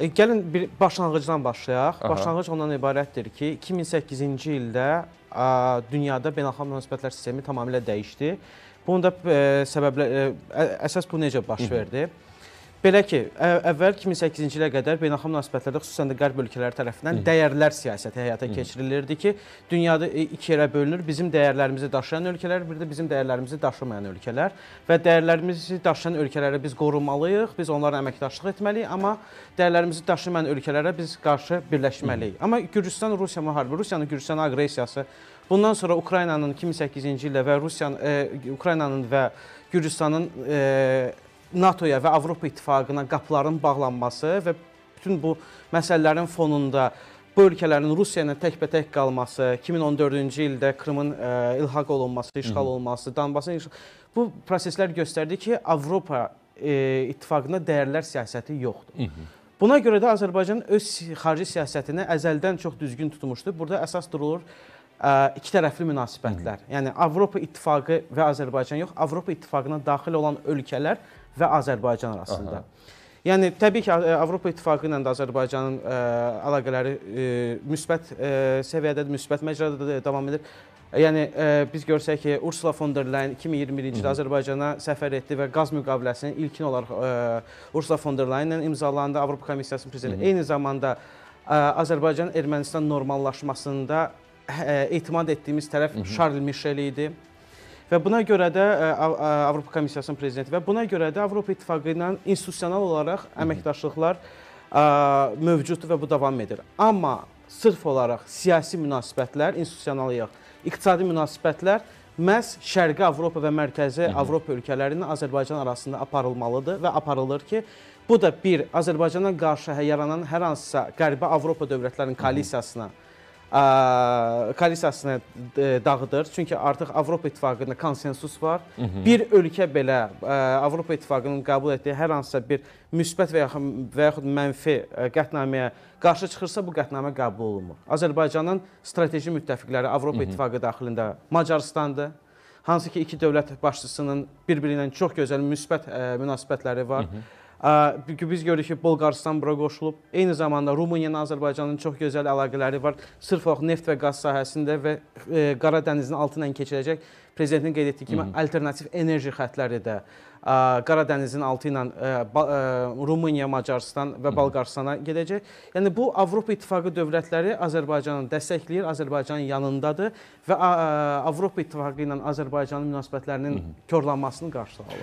E, gəlin bir başlanğıcdan başlayaq. Aha. Başlanğıc ondan ibarətdir ki, 2008-ci ildə ə, dünyada beynəlxalq münasibətlər sistemi tamamilə dəyişdi. Bunun da ə, e, səbəblə e, ə, əsas bu necə baş verdi? Hı -hı. Belə ki, əvvəl 2008-ci ilə qədər beynəlxalq münasibətlərdə xüsusən də qərb ölkələri tərəfindən Hı. dəyərlər siyasəti həyata Hı. keçirilirdi ki, dünyada iki yerə bölünür. Bizim dəyərlərimizi daşıyan ölkələr, bir də bizim dəyərlərimizi daşımayan ölkələr və dəyərlərimizi daşıyan ölkələrə biz qorunmalıyıq, biz onlara əməkdaşlıq etməliyik, amma dəyərlərimizi daşımayan ölkələrə biz qarşı birləşməliyik. Hı. Amma Gürcüstan-Rusiya müharibi, Rusiyanın Gürcüstana aqressiyası Bundan sonra Ukraynanın 2008-ci ildə və Rusiyanın e, Ukraynanın və Gürcüstanın e, NATO-ya və Avropa İttifaqına qapıların bağlanması və bütün bu məsələlərin fonunda bu ölkələrin Rusiya ilə təkbətək qalması, 2014-cü ildə Krımın ə, e, ilhaq olunması, işğal olunması, Donbasın işğal bu proseslər göstərdi ki, Avropa ə, e, İttifaqında dəyərlər siyasəti yoxdur. Hı -hı. Buna görə də Azərbaycan öz xarici siyasətini əzəldən çox düzgün tutmuşdu. Burada əsas durulur ə, e, iki tərəfli münasibətlər. Hı -hı. Yəni Avropa İttifaqı və Azərbaycan yox, Avropa İttifaqına daxil olan ölkələr və Azərbaycan arasında. Aha. Yəni təbii ki, e, Avropa İttifaqı ilə də Azərbaycanın ə, e, əlaqələri ə, e, müsbət ə, səviyyədədir, müsbət məcrada davam edir. Yəni ə, biz görsək ki, Ursula von der Leyen 2021-ci ildə Azərbaycana səfər etdi və qaz müqaviləsinin ilkin olaraq ə, Ursula von der Leyen ilə imzalandı Avropa Komissiyasının prezidenti. Eyni zamanda Azərbaycan-Ermənistan normallaşmasında ə, etimad etdiyimiz tərəf Hı -hı. Charles Michel idi. Və buna görə də e, Avropa Komissiyasının prezidenti və buna görə də Avropa İttifaqı ilə institusional olaraq əməkdaşlıqlar mövcuddur və bu davam edir. Amma sırf olaraq siyasi münasibətlər, institusional yox, iqtisadi münasibətlər məhz Şərqi Avropa və Mərkəzi Avropa ölkələrinin Azərbaycan arasında aparılmalıdır və aparılır ki, bu da bir Azərbaycana qarşı yaranan hər hansısa Qərbi Avropa dövlətlərinin koalisiyasına Hı -hı koalisiyasını e, dağıdır. Çünki artıq Avropa İttifaqında konsensus var. Hı mhm. -hı. Bir ölkə belə e, Avropa İttifaqının qəbul etdiyi hər hansısa bir müsbət və yaxud, və yaxud mənfi e, qətnaməyə qarşı çıxırsa, bu qətnamə qəbul olunmur. Azərbaycanın strateji müttəfiqləri Avropa Hı mhm. -hı. İttifaqı daxilində Macarıstandır. Hansı ki, iki dövlət başçısının bir-biri ilə çox gözəl müsbət ə, münasibətləri var. Hı mhm. -hı biz görürük ki, Bolqarıstan bura qoşulub. Eyni zamanda Rumıniyanın, Azərbaycanın çox gözəl əlaqələri var. Sırf olaraq neft və qaz sahəsində və e, Qara dənizin altından keçiləcək prezidentin qeyd etdiyi kimi Hı -hı. alternativ enerji xətləri də ə, Qara dənizin altı ilə ə, ə, Rumıniya, Macarıstan və Balqaristana gedəcək. Yəni bu Avropa İttifaqı dövlətləri Azərbaycanı dəstəkləyir, Azərbaycanın yanındadır və ə, Avropa İttifaqı ilə Azərbaycanın münasibətlərinin körlənməsini qarşılayır.